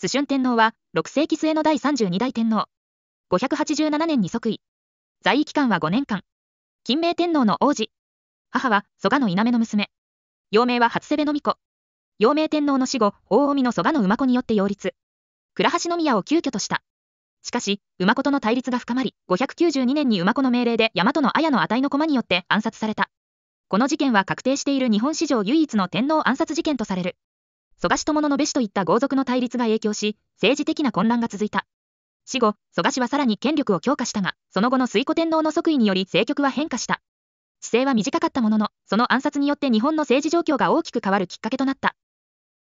須春天皇は6世紀末の第32代天皇。587年に即位。在位期間は5年間。金明天皇の王子。母は蘇我の稲目の娘。幼名は初瀬部の巫女。幼名天皇の死後、大臣の蘇我の馬子によって擁立。倉橋宮を急遽とした。しかし、馬子との対立が深まり、592年に馬子の命令で大和の綾の値の駒によって暗殺された。この事件は確定している日本史上唯一の天皇暗殺事件とされる。蘇我氏とものべしといった豪族の対立が影響し、政治的な混乱が続いた。死後、蘇我氏はさらに権力を強化したが、その後の水古天皇の即位により政局は変化した。姿勢は短かったものの、その暗殺によって日本の政治状況が大きく変わるきっかけとなった。